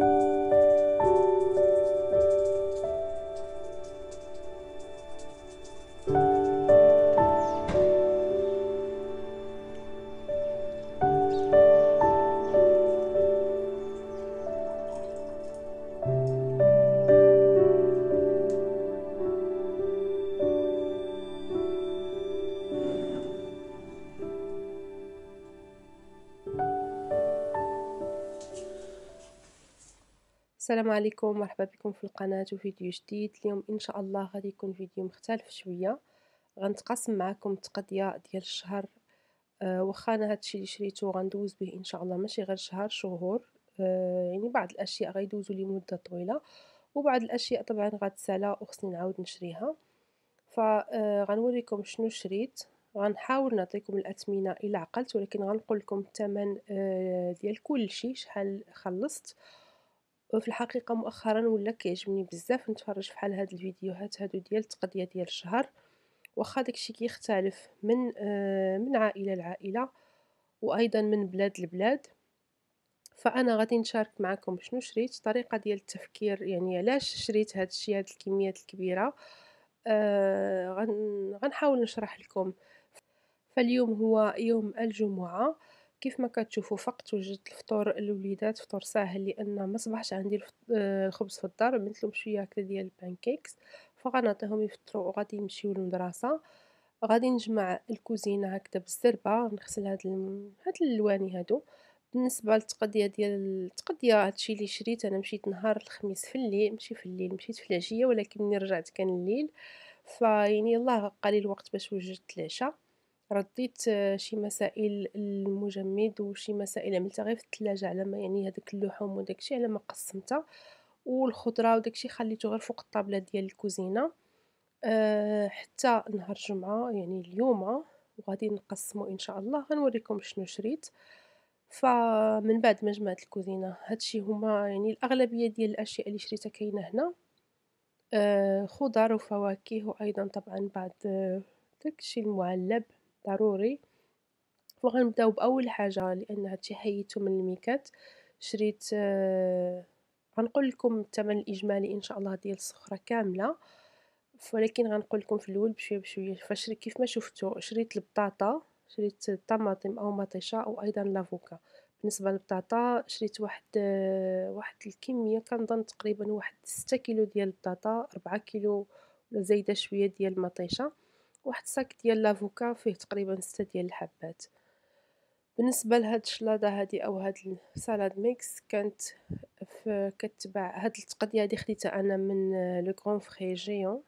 thank you السلام عليكم مرحبا بكم في القناة وفيديو جديد اليوم إن شاء الله غادي يكون فيديو مختلف شوية غنتقاسم معكم التقضية ديال الشهر أه واخا أنا هادشي اللي شريته غندوز به إن شاء الله ماشي غير شهر شهور أه يعني بعض الأشياء غيدوزوا لي مدة طويلة وبعض الأشياء طبعا غتسالى وخصني نعاود نشريها فغنوريكم آه، شنو شريت غنحاول نعطيكم الأثمنة إلا عقلت ولكن غنقول لكم الثمن أه ديال كل شيء شحال خلصت وفي الحقيقة مؤخرا ولا كيعجبني بزاف نتفرج فحال هاد الفيديوهات هادو ديال التقضية ديال الشهر واخا داكشي كيختلف من آه، من عائلة لعائلة وايضا من بلاد لبلاد فانا غادي نشارك معكم شنو شريت طريقه ديال التفكير يعني علاش شريت هاد الشيء هاد الكميات الكبيره آه غنحاول نشرح لكم فاليوم هو يوم الجمعه كيف ما كتشوفوا فقط وجدت الفطور للوليدات فطور ساهل لان ما صبحش عندي الخبز آه، في الدار بنتلهم شويه هكذا ديال البانكيكس فغنعطيهم يفطروا وغادي يمشيو للمدرسه غادي نجمع الكوزينه هكذا بالزربه نغسل هاد الم... هاد اللواني هادو بالنسبه للتقضيه ديال التقضيه هادشي اللي شريت انا مشيت نهار الخميس في الليل ماشي في الليل مشيت في العشيه ولكن ملي رجعت كان الليل فيعني الله قليل الوقت باش وجدت العشاء رديت شي مسائل المجمد وشي مسائل عملتها غير في الثلاجه على ما يعني هذاك اللحوم وداكشي على ما قسمتها والخضره وداكشي خليته غير فوق الطابله ديال الكوزينه أه حتى نهار الجمعه يعني اليوم وغادي نقسمو ان شاء الله غنوريكم شنو شريت فمن بعد ما جمعت الكوزينه هادشي هما يعني الاغلبيه ديال الاشياء اللي شريتها كاينه هنا أه خضر وفواكه وايضا طبعا بعد آه، داكشي المعلب ضروري وغنبداو بأول حاجة لأن هادشي حيدته من الميكات شريت آه، غنقول لكم الثمن الإجمالي إن شاء الله ديال الصخرة كاملة ولكن غنقول لكم في الأول بشوية بشوية فاش كيف ما شفتوا شريت البطاطا شريت الطماطم أو مطيشة وأيضا لافوكا بالنسبة للبطاطا شريت واحد آه، واحد الكمية كنظن تقريبا واحد ستة كيلو ديال البطاطا ربعة كيلو ولا زايدة شوية ديال المطيشة واحد الصاك ديال لافوكا فيه تقريبا ستة ديال الحبات بالنسبه لهاد الشلاضه هادي او هاد السالاد ميكس كانت كتباع هاد التقضيه هادي خديتها انا من آه، لو غران فري جيون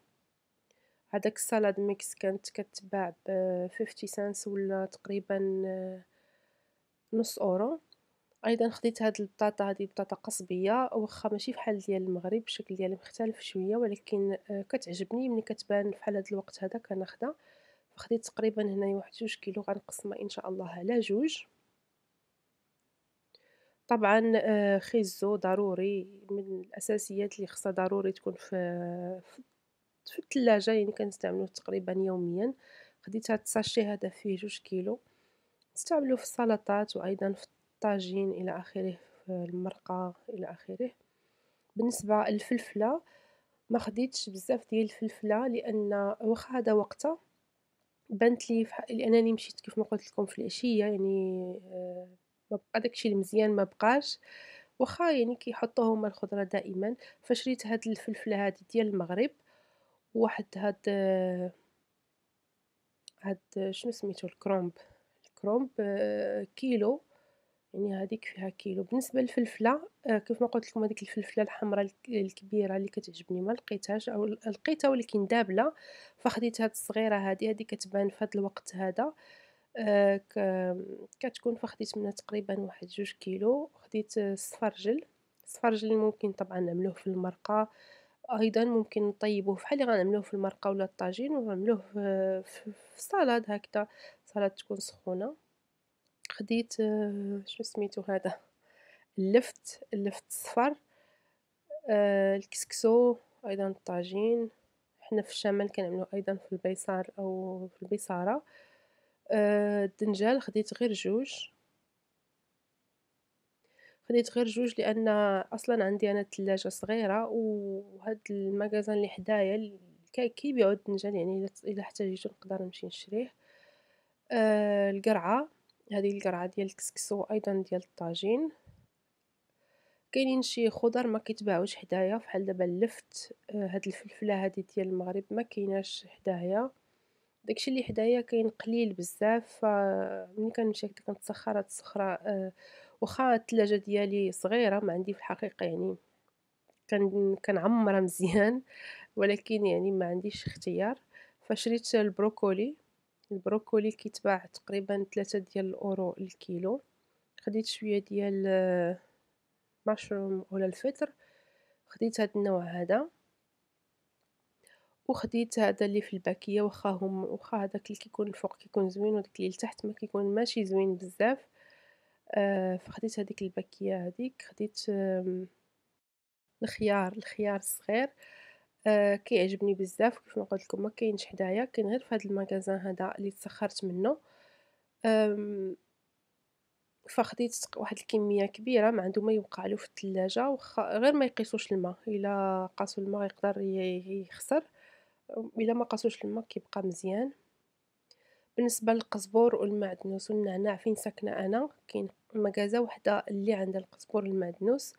هذاك السالاد ميكس كانت كتباع ب 50 سنت ولا تقريبا آه، نص اورو ايضا خديت هاد البطاطا هذه بطاطا قصبيه واخا ماشي بحال ديال المغرب الشكل ديالها مختلف شويه ولكن آه، كتعجبني ملي كتبان فحال هاد الوقت هذا كناخدها خديت تقريبا هنايا واحد جوج كيلو غنقسمها ان شاء الله على جوج طبعا آه، خيزو ضروري من الاساسيات اللي خصها ضروري تكون في في الثلاجه يعني كنستعملوه تقريبا يوميا خديت هاد الساشي هذا فيه جوج كيلو نستعملوه في السلطات وايضا في الطاجين إلى آخره المرقة إلى آخره بالنسبة للفلفلة ما خديتش بزاف ديال الفلفله لان واخا هذا وقته بانت لي لانني مشيت كيف ما قلت لكم في العشيه يعني آه ما بقى داكشي المزيان ما بقاش واخا يعني كيحطوه هما الخضره دائما فشريت هاد الفلفله هادي ديال المغرب واحد هاد آه، هاد شنو سميتو الكرومب الكرومب آه، كيلو يعني هذيك فيها كيلو بالنسبه للفلفله آه كيف ما قلت لكم هذيك الفلفله الحمراء الكبيره اللي كتعجبني ما لقيتهاش او لقيتها ولكن دابله فخديت هاد الصغيره هذه هذه كتبان في هذا الوقت هذا آه كتكون فخديت منها تقريبا واحد جوج كيلو خديت سفرجل الصفرجل ممكن طبعا نعملوه في المرقه ايضا ممكن نطيبوه بحال اللي غنعملوه في المرقه ولا الطاجين ونعملوه في السلطه هكذا سلطه تكون سخونه خديت آه، شو سميتو هذا اللفت اللفت الصفر آه، الكسكسو ايضا الطاجين حنا في الشمال كنعملو ايضا في البيصار او في البيصاره آه، الدنجال خديت غير جوج خديت غير جوج لان اصلا عندي انا ثلاجه صغيره وهاد المغازان اللي حدايا كيبيعوا الدنجال يعني الا احتاجيتو نقدر نمشي نشريه آه القرعه هذه القرعة ديال الكسكسو وأيضا ديال الطاجين كاينين شي خضر ما كيتباعوش حدايا بحال دابا اللفت آه، هاد الفلفله هادي ديال المغرب ما كايناش حدايا داكشي اللي حدايا كاين قليل بزاف فملي كنمشي هكا كنتسخر هاد الصخره واخا الثلاجه ديالي صغيره ما عندي في الحقيقه يعني كنعمرها مزيان ولكن يعني ما عنديش اختيار فشريت البروكولي البروكولي كيتباع تقريبا ثلاثة ديال الأورو الكيلو خديت شوية ديال آه، مشروم ولا الفطر خديت هاد النوع هذا وخديت هذا اللي في الباكيه واخا هم واخا هذاك اللي كيكون الفوق كيكون زوين وداك اللي لتحت ما كيكون ماشي زوين بزاف آه فخديت هذيك الباكيه هذيك خديت الخيار الخيار الصغير آه، كيعجبني بزاف كيف ما قلت لكم ما كاينش حدايا كاين غير في هذا المكازان هذا اللي تسخرت منه فخديت واحد الكميه كبيره ما عنده ما يوقع له في الثلاجه وخا غير ما يقيسوش الماء الا قاسوا الماء يقدر يخسر الا ما قاسوش الماء كيبقى مزيان بالنسبه للقزبور والمعدنوس والنعناع فين ساكنه انا كاين مغازه وحده اللي عندها القزبور والمعدنوس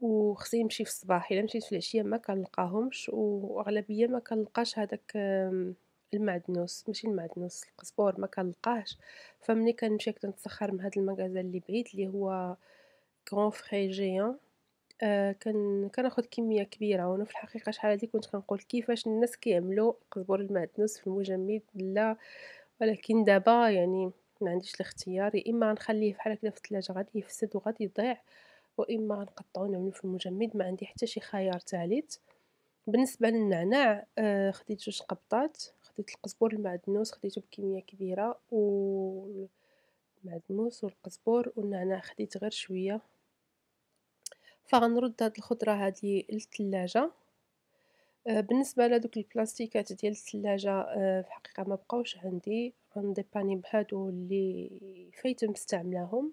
وخصني نمشي في الصباح الا مشيت في العشيه ما كنلقاهمش واغلبيه ما كنلقاش هذاك المعدنوس ماشي المعدنوس القزبور ما كنلقاهش فملي كنمشي كنتسخر من هذا المغازل اللي بعيد اللي هو كرون فري جيان آه كان كناخذ كميه كبيره وانا في الحقيقه شحال هذه كنت كنقول كيفاش الناس كيعملوا قزبور المعدنوس في المجمد لا ولكن دابا يعني ما عنديش الاختيار يا اما نخليه بحال هكذا في الثلاجه غادي يفسد وغادي يضيع وإما غنقطعو في المجمد ما عندي حتى شي خيار ثالث بالنسبة للنعناع آه، خديت جوج قبطات خديت القزبر المعدنوس خديته بكمية كبيرة و المعدنوس والقزبر والنعناع خديت غير شوية فغنرد هاد الخضرة هادي للثلاجة آه، بالنسبه لدوك البلاستيكات ديال الثلاجه آه، في الحقيقه ما بقاوش عندي غنديباني بهادو اللي فايت مستعملاهم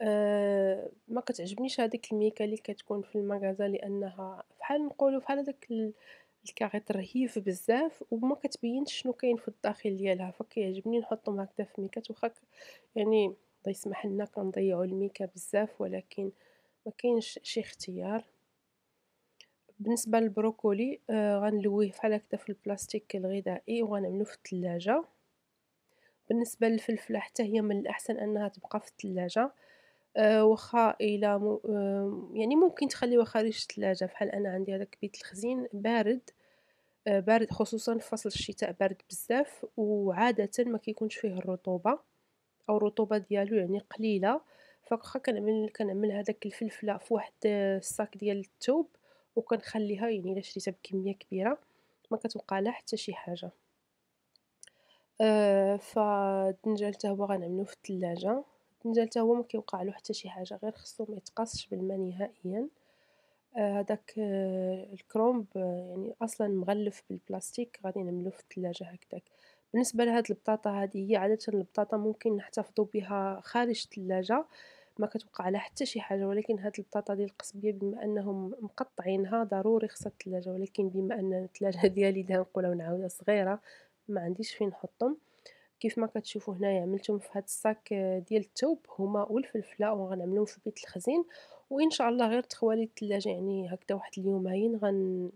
آه، ما كتعجبنيش هذيك الميكا اللي كتكون في المغازا لانها بحال نقولوا بحال داك الكاغيط رهيف بزاف وما كتبينش شنو كاين في الداخل ديالها فكيعجبني نحطهم هكذا في ميكات واخا يعني الله يسمح لنا كنضيعوا الميكا بزاف ولكن ما كاينش شي اختيار بالنسبه للبروكولي آه غنلويه بحال هكذا في البلاستيك الغذائي وغنعملو في الثلاجه بالنسبه للفلفله حتى هي من الاحسن انها تبقى في الثلاجه آه، واخا الى مو يعني ممكن تخليوه خارج الثلاجة بحال انا عندي هذاك بيت الخزين بارد آه، بارد خصوصا في فصل الشتاء بارد بزاف وعاده ما كيكونش فيه الرطوبه او الرطوبه ديالو يعني قليله فواخا كنعمل كنعمل هذاك الفلفله في واحد آه، الصاك ديال الثوب وكنخليها يعني الا شريتها بكميه كبيره ما كتوقع لها حتى شي حاجه آه فالدنجال حتى هو غنعملو في الثلاجه الدجاج تا هو له حتى شي حاجة غير خصو ميتقاسش بالماء نهائيا، آه، هداك آه، الكرومب يعني أصلا مغلف بالبلاستيك غادي نعملو في الثلاجة هكداك، بالنسبة لهاد البطاطا هادي هي عادة البطاطا ممكن نحتفظوا بها خارج الثلاجة على حتى شي حاجة ولكن هاد البطاطا ديال القصبية بما أنهم مقطعينها ضروري خصها الثلاجة ولكن بما أن الثلاجة ديالي دا نقولها ونعاودها صغيرة معنديش فين نحطهم. كيف ما كتشوفوا هنايا عملتهم في هذا الصاك آه، ديال الثوب هما والفلفله وغنعملهم في بيت الخزين وان شاء الله غير تخوالي الثلاجه يعني هكذا واحد اليومين غن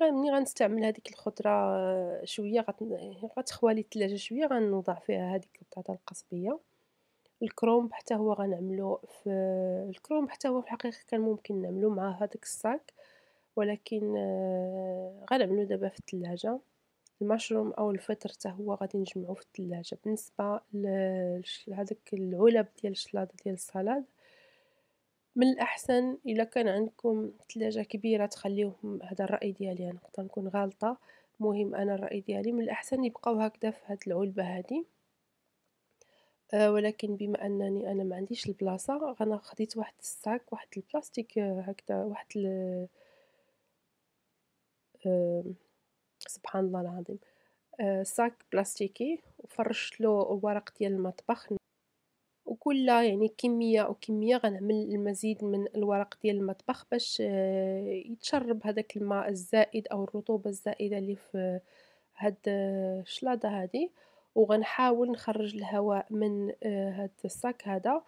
يعني ملي غنستعمل هذيك الخضره آه، شويه غت... غتخوالي الثلاجه شويه غنوضع فيها هذيك البطاطا القصبيه الكروم حتى هو غنعملو في آه، الكروم حتى هو في الحقيقه كان ممكن نعملو مع هذاك الصاك ولكن غنعملو دابا في الثلاجه المشروم الفطر حتى هو غادي نجمعو في الثلاجة، بالنسبة لهذاك العلب ديال الشلاض ديال الصلاد من الأحسن إلا كان عندكم ثلاجة كبيرة تخليوهم هذا الرأي ديالي أنا نقدر نكون غالطة المهم أنا الرأي ديالي من الأحسن يبقاو هكذا في هاد العلبة هادي، آه، ولكن بما أنني أنا ما عنديش البلاصة أنا خديت واحد الساك واحد البلاستيك آه، هكذا واحد سبحان الله العظيم آه، ساك بلاستيكي وفرشت له ورق ديال المطبخ وكل يعني كمية وكمية غنعمل المزيد من الورق ديال المطبخ باش آه، يتشرب هذاك الماء الزائد او الرطوبة الزائدة اللي في هاد الشلاضة آه، هادي وغنحاول نخرج الهواء من هاد الساك هذا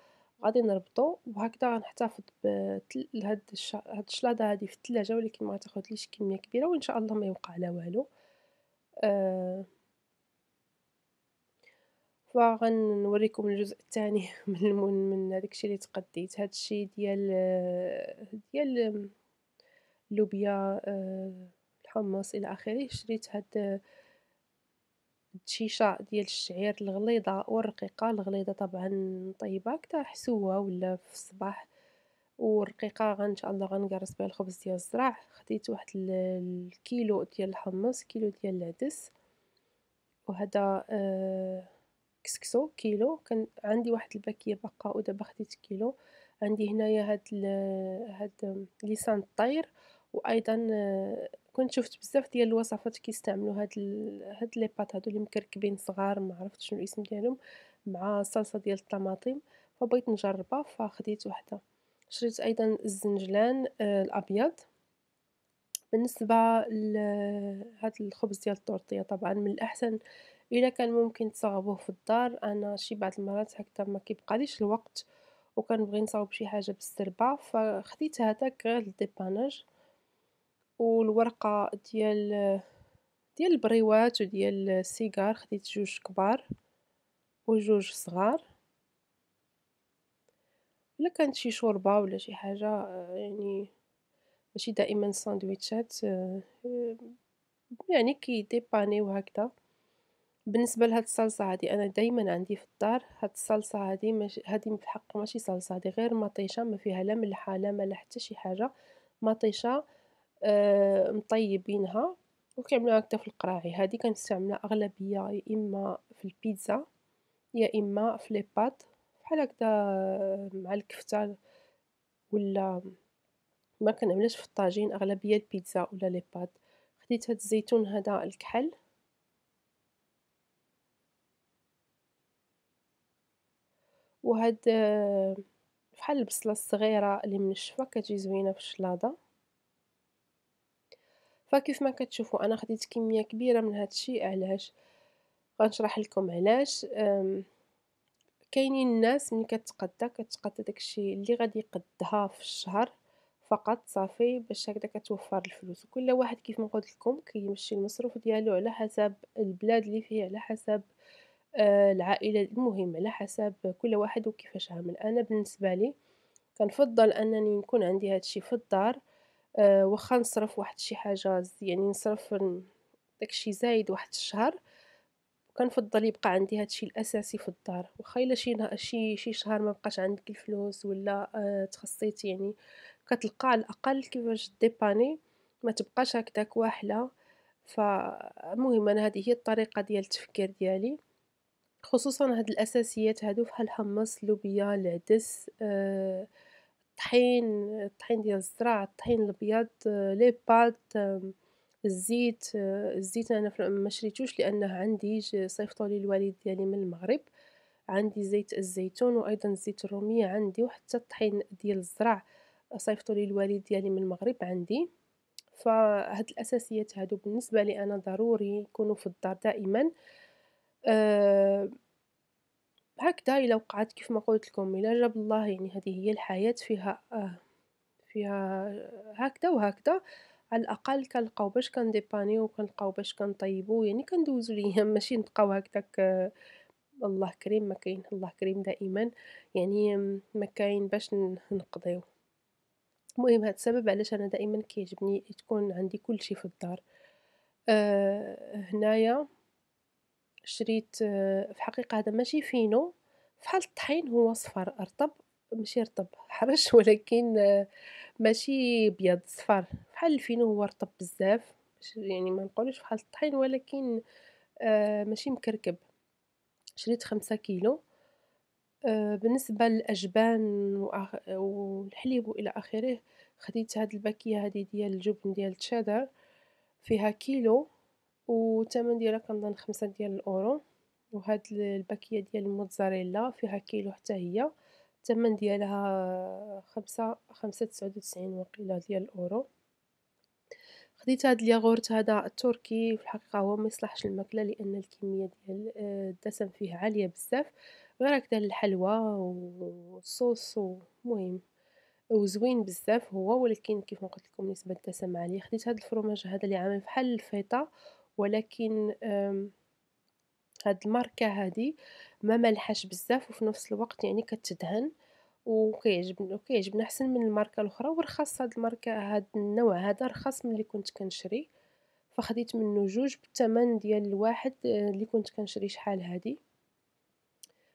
غادي نربطو وهكذا غنحتفظ بهاد هاد الشلاضه هادي في الثلاجه ولكن ما تاخذليش كميه كبيره وان شاء الله ما يوقع على والو آه فغنوريكم الجزء الثاني من من الشيء اللي تقديت هادشي ديال ديال اللوبيا آه الحمص الى اخره شريت هاد الشيشة ديال الشعير الغليظة والرقيقة، الغليظة طبعا طيبة كتر حسوها ولا في الصباح، والرقيقة إن شاء الله غنكرس بها الخبز ديال الزراع، خديت واحد الكيلو ديال الحمص، كيلو ديال العدس، وهذا آه، كسكسو كيلو، عندي واحد الباكية بقى ودابا خديت كيلو، عندي هنايا هاد هاد لسان الطير، وأيضا آه، كنت شفت بزاف ديال الوصفات كيستعملوا هاد ال... هاد لي بات هادو اللي مكركبين صغار ما عرفت شنو الاسم ديالهم مع الصلصه ديال الطماطم فبغيت نجربها فخديت وحده شريت ايضا الزنجلان آه الابيض بالنسبه لهاد الخبز ديال التورتيه طبعا من الاحسن الا كان ممكن تصاوبوه في الدار انا شي بعض المرات هكذا ما كيبقاليش الوقت وكنبغي نصاوب شي حاجه بالسربه فخديت هذاك غير الديباناج والورقة ديال ديال البريوات وديال السيجار خديت جوج كبار وجوج صغار الا كانت شي شوربه ولا شي حاجه آه، يعني ماشي دائما ساندويتشات آه، يعني ديباني وهكدا بالنسبه لهاد الصلصه هادي انا دائما عندي في الدار هاد الصلصه هادي ماشي هادي في الحق ماشي صلصه هادي غير مطيشه ما فيها لا ملحه لا ما حتى شي حاجه مطيشه آه، مطيبينها وكيعملوها هكدا في القراعي هذه كنستعملها اغلبيه يا اما في البيتزا يا اما في لي بات بحال هكدا آه، مع الكفته ولا ما كنعملهاش في الطاجين اغلبيه البيتزا ولا لي بات خديت هاد الزيتون هذا الكحل وهاد آه، بحال البصله الصغيره اللي منشفه كتجي زوينه في الشلاضه فكيف ما كتشوفوا انا خديت كميه كبيره من هذا الشيء علاش غنشرح لكم علاش كاينين الناس ملي كتقدا كتقدا داكشي اللي غادي يقدها في الشهر فقط صافي باش هكذا كتوفر الفلوس وكل واحد كيف ما قلت لكم كيمشي المصروف ديالو على حسب البلاد اللي فيه على حسب آه، العائله المهم على حسب كل واحد وكيفاش عامل انا بالنسبه لي كنفضل انني نكون عندي هادشي في الدار آه، واخا نصرف واحد شي حاجه يعني نصرف داكشي زايد واحد الشهر كنفضل يبقى عندي هادشي الاساسي في الدار واخا الا شي شي شي شهر ما بقاش عندك الفلوس ولا آه، تخصيت يعني كتلقى على الاقل كيفاش ديباني ما تبقاش هكذاك واحله فالمهم انا هذه هي الطريقه ديال التفكير ديالي خصوصا هاد الاساسيات هادو فحال الحمص اللوبيا العدس أه الطحين الطحين ديال الزرع الطحين الأبيض لي بات الزيت الزيت أنا مشريتوش لأنه عندي صيفطولي الوالد ديالي يعني من المغرب عندي زيت الزيتون وأيضا زيت الرومية عندي وحتى الطحين ديال الزرع صيفطولي الوالد ديالي يعني من المغرب عندي فهاد الأساسيات هادو بالنسبة لي أنا ضروري يكونوا في الدار دائما آه، هكدا الا وقعت كيف ما قلت لكم الا جاب الله يعني هذه هي الحياة فيها آه، فيها هكدا وهكدا على الاقل كنلقاو باش كنديبانيو وكنلقاو باش كنطيبو يعني كندوزو الايام ماشي نبقاو هكداك آه، الله كريم ما كاين الله كريم دائما يعني ما كاين باش نقضيو المهم هذا السبب علاش انا دائما كيعجبني تكون عندي كل شيء في الدار أه هنايا شريت آه، في حقيقة هذا ماشي فينو حال الطحين هو صفر رطب ماشي رطب حرش ولكن آه، ماشي بيض صفر بحال الفينو هو رطب بزاف يعني ما نقولوش بحال الطحين ولكن آه، ماشي مكركب شريت خمسة كيلو بالنسبة للأجبان والحليب وإلى آخره خديت هاد الباكية هادي ديال الجبن ديال تشادر فيها كيلو والثمن ديالها كنظن خمسة ديال الأورو وهاد الباكية ديال الموتزاريلا فيها كيلو حتى هي الثمن ديالها خمسة خمسة تسعود وتسعين وقيله ديال الأورو خديت هاد الياغورت هذا التركي في الحقيقه هو ما يصلحش الماكله لان الكميه ديال آه، الدسم فيه عاليه بزاف غير هكذا الحلوى والصوص ومهم وزوين بزاف هو ولكن كيف ما قلت لكم نسبه الدسم عاليه خديت هاد الفرماج هذا اللي عامل بحال الفيطه ولكن هاد الماركة هادي ما ملحش بزاف وفي نفس الوقت يعني كتدهن وكيعجبنا وكيعجبني احسن من الماركه الاخرى ورخص هاد الماركه هاد النوع هذا رخص من اللي كنت كنشري فخديت منه جوج بالثمن ديال الواحد اللي آه، كنت كنشري شحال هادي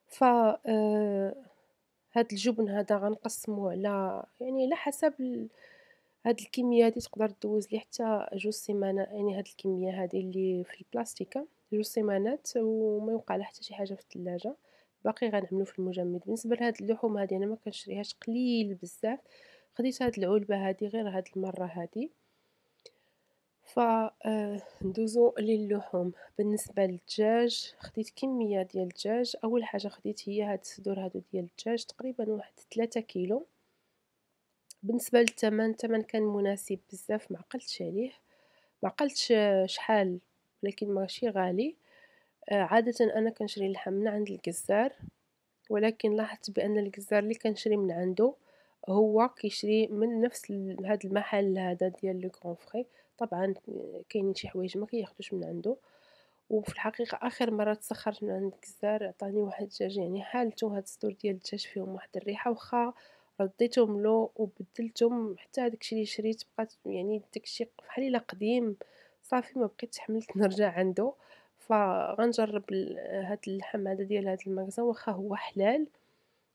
ف آه، هاد الجبن هذا غنقسمه على يعني على حسب هاد الكمية هادي تقدر تدوز لي حتى جوج سيمانات يعني هاد الكمية هادي اللي في البلاستيكة جوج سيمانات وما لها حتى شي حاجة في الثلاجة باقي غنعملو في المجمد بالنسبة لهاد اللحوم هادي انا مكنشريهاش قليل بزاف خديت هاد العلبة هادي غير هاد المرة هادي آه، ندوزو للحوم بالنسبه للدجاج خديت كميه ديال الدجاج اول حاجه خديت هي هاد الصدور هادو ديال الدجاج تقريبا واحد 3 كيلو بالنسبة للثمن الثمن كان مناسب بزاف معقلتش عليه معقلتش آه، شحال ولكن ماشي غالي آه، عادة انا كنشري اللحم من عند الجزار ولكن لاحظت بان الجزار اللي كنشري من عندو هو كيشري من نفس هاد المحل هذا ديال لو كرون فخي طبعا آه، كاينين شي حوايج ما كياخذوش من عندو وفي الحقيقه اخر مره تسخرت من عند الجزار عطاني واحد الدجاج يعني حالته هذا الصدور ديال الدجاج فيهم واحد الريحه واخا رديتهم له وبدلتهم حتى الشيء اللي شريت بقات يعني داكشي بحال الا قديم صافي ما بقيت حملت نرجع عنده فغنجرب هاد اللحم هذا ديال هاد المغازل واخا هو حلال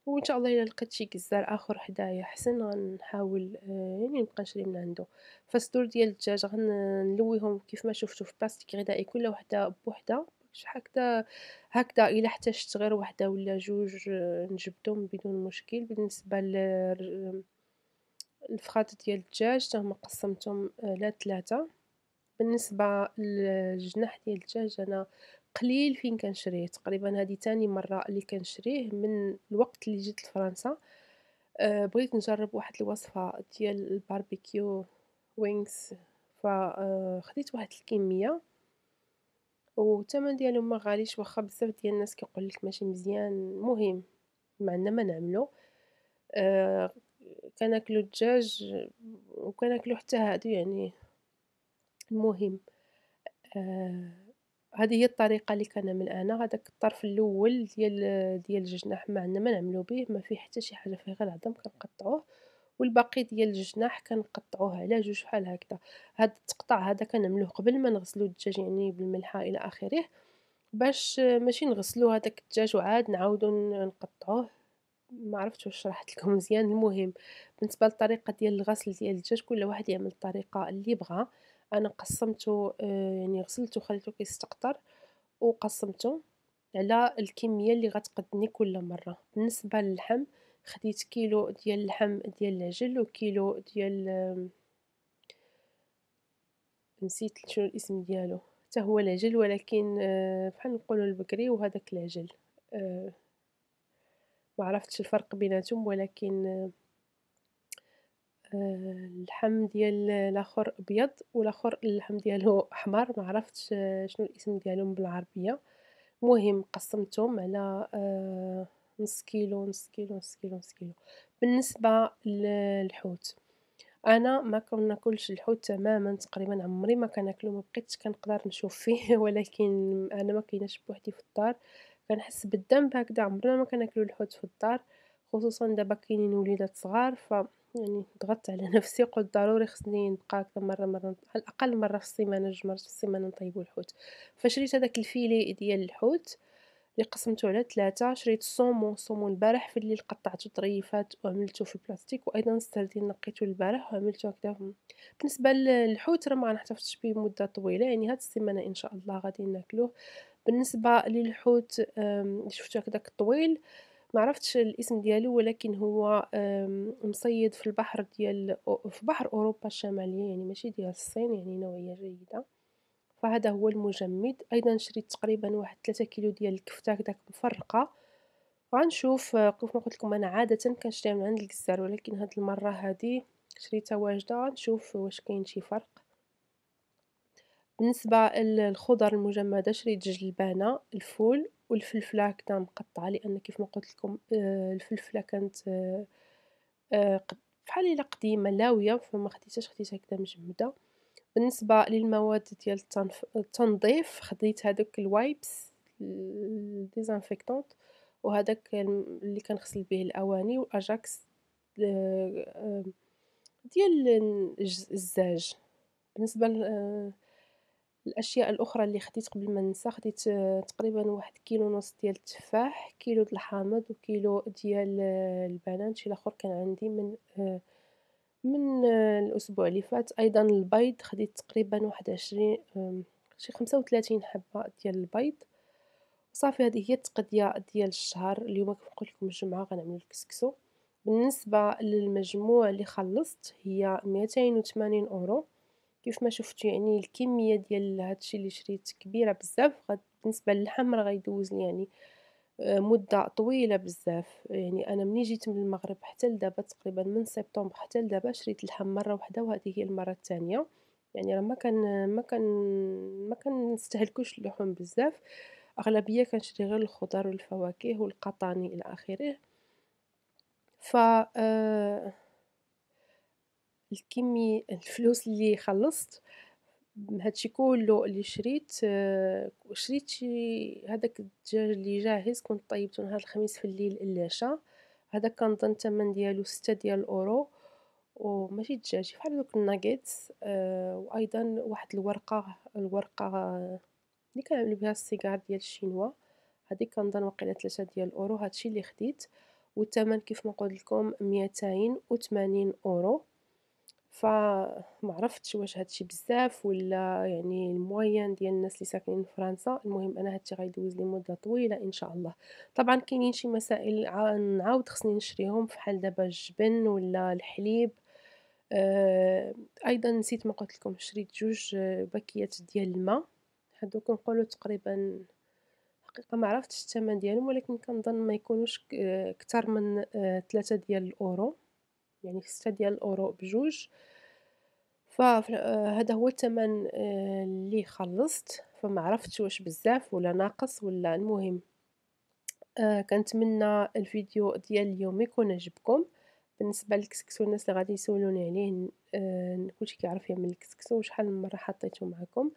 وان شاء الله الا لقيت شي جزار اخر حدايا حسن غنحاول آه، يعني نبقى نشري من عنده فالصدور ديال الدجاج غنلويهم كيف ما شفتوا في بلاستيك غذائي كل وحده بوحده هكذا هكذا الا احتجت غير وحده ولا جوج آه، نجبدهم بدون مشكل بالنسبه للفخات ديال الدجاج حتى هما قسمتهم على آه، ثلاثه بالنسبه للجناح ديال الدجاج انا قليل فين كنشريه تقريبا هذه تاني مره اللي كنشريه من الوقت اللي جيت لفرنسا آه، بغيت نجرب واحد الوصفه ديال الباربيكيو وينكس فخديت واحد الكميه والثمن ديالهم ما غاليش واخا بزاف ديال الناس كيقول لك ماشي مزيان المهم ما عندنا ما نعملو آه كناكلو الدجاج وكناكلو حتى هادو يعني المهم آه هذه هي الطريقه اللي كنعمل انا هذاك الطرف الاول ديال ديال الجناح ما عندنا ما نعملو به ما فيه حتى شي حاجه فيه غير العظم كنقطعوه والباقي ديال الجناح كنقطعوه على جوج بحال هكذا هاد التقطع هذا كنعملوه قبل ما نغسلو الدجاج يعني بالملحه الى اخره باش ماشي نغسلو هذاك الدجاج وعاد نعاودو نقطعوه ما عرفتش واش شرحت لكم مزيان المهم بالنسبه للطريقه ديال الغسل ديال الدجاج كل واحد يعمل الطريقه اللي بغا انا قسمته آه، يعني غسلته وخليته كيستقطر وقسمته على الكميه اللي غتقدني كل مره بالنسبه للحم خديت كيلو ديال اللحم ديال العجل وكيلو ديال نسيت شنو الاسم ديالو حتى هو العجل ولكن آه، بحال نقولوا البكري وهذاك العجل آه، ما عرفتش الفرق بيناتهم ولكن آه، اللحم ديال الاخر ابيض والاخر اللحم ديالو احمر ما عرفتش شنو الاسم ديالهم بالعربيه المهم قسمتهم على نص كيلو نص كيلو نص كيلو نص كيلو بالنسبه للحوت انا ما كناكلش الحوت تماما تقريبا عمري ما كناكلو ما بقيتش كنقدر نشوف فيه ولكن انا ما كايناش بوحدي في الدار كنحس بالذنب هكذا عمرنا ما كناكلو الحوت في الدار خصوصا دابا كاينين وليدات صغار ف يعني ضغطت على نفسي قلت ضروري خصني نبقى هكذا مره مره على الاقل مره في السيمانه جوج مرات في السيمانه نطيبو الحوت فشريت هذاك الفيلي ديال الحوت اللي قسمته على ثلاثة شريت الصومون الصومون البارح في الليل قطعته طريفات وعملته في البلاستيك وايضا السردين نقيته البارح وعملته هكذا بالنسبه للحوت راه ما غنحتفظش به مده طويله يعني هاد السيمانه ان شاء الله غادي ناكلوه بالنسبه للحوت شفتو هكذاك طويل ما عرفتش الاسم ديالو ولكن هو مصيد في البحر ديال في بحر اوروبا الشماليه يعني ماشي ديال الصين يعني نوعيه جيده فهذا هو المجمد ايضا شريت تقريبا واحد 3 كيلو ديال الكفته هكداك مفرقه غنشوف آه، كيف ما قلت لكم انا عاده كنشري من عند الجزار ولكن هاد المره هادي شريتها واجده غنشوف واش كاين شي فرق بالنسبه للخضر المجمده شريت الجلبانه الفول والفلفله هكذا مقطعه لان كيف ما قلت لكم آه، الفلفله كانت آه، بحال الا قديمه لاويه فما خديتهاش خديتها هكذا مجمده بالنسبه للمواد ديال التنظيف خديت هادوك الوايبس ديزانفيكتونت وهذاك اللي كنغسل به الاواني واجاكس آه، آه، ديال الزاج بالنسبه آه، الاشياء الاخرى اللي خديت قبل ما ننسى خديت تقريبا واحد كيلو ونص ديال التفاح كيلو د الحامض وكيلو ديال البنان شي الاخر كان عندي من من آه، الأسبوع اللي فات أيضا البيض خديت تقريبا واحد عشرين شي خمسة وثلاثين حبة ديال البيض صافي هذه هي التقضية ديال الشهر اليوم كيف قلت لكم الجمعة غنعملو الكسكسو بالنسبة للمجموع اللي خلصت هي ميتين وثمانين اورو كيف ما شفتوا يعني الكمية ديال هادشي اللي شريت كبيرة بزاف بالنسبة للحمر غيدوز يعني آه، مدة طويلة بزاف يعني أنا مني جيت من المغرب حتى لدابا تقريبا من سبتمبر حتى لدابا شريت اللحم مرة وحدة وهذه هي المرة الثانية يعني راه ما كان ما كان ما كنستهلكوش اللحوم بزاف اغلبيه كنشري غير الخضر والفواكه والقطاني الى اخره ف آه، الكمي الفلوس اللي خلصت هادشي كله اللي شريت آه، شريت شي هداك الدجاج اللي جاهز كنت طيبتو نهار الخميس في الليل هذا كان كنظن الثمن ديالو ستة ديال الأورو وماشي دجاج بحال دوك الناغيتس آه، وأيضا واحد الورقة الورقة اللي كنعملو بها السيكار ديال الشينوا كان كنظن واقيلا تلاتة ديال الأورو هادشي اللي خديت والثمن كيف ما قلت لكم ميتين أورو فمعرفتش واش هادشي بزاف ولا يعني الموين ديال الناس اللي ساكنين في فرنسا المهم انا هادشي غيدوز لي مده طويله ان شاء الله طبعا كاينين شي مسائل نعاود خصني نشريهم فحال دابا الجبن ولا الحليب آه، ايضا نسيت ما قلت لكم شريت جوج آه، باكيات ديال الماء هادو كنقولوا تقريبا حقيقه ما عرفتش الثمن ديالهم ولكن كنظن ما يكونوش اكثر آه، من ثلاثة ديال الاورو يعني ستة ديال الأورو بجوج فهذا آه، هو الثمن آه، اللي خلصت فما عرفتش واش بزاف ولا ناقص ولا المهم آه كنتمنى الفيديو ديال اليوم يكون عجبكم بالنسبه للكسكسو الناس اللي غادي يسولوني عليه آه كلشي كيعرف يعمل الكسكسو وشحال من مره حطيته معكم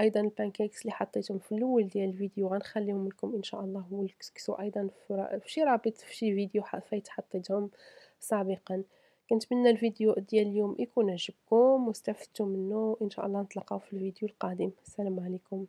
ايضا البانكيكس اللي حطيتهم في الاول ديال الفيديو غنخليهم لكم ان شاء الله والكسكسو ايضا في شي رابط في شي فيديو فايت حطيتهم سابقا كنتمنى الفيديو ديال اليوم يكون عجبكم واستفدتم منه ان شاء الله نتلاقاو في الفيديو القادم السلام عليكم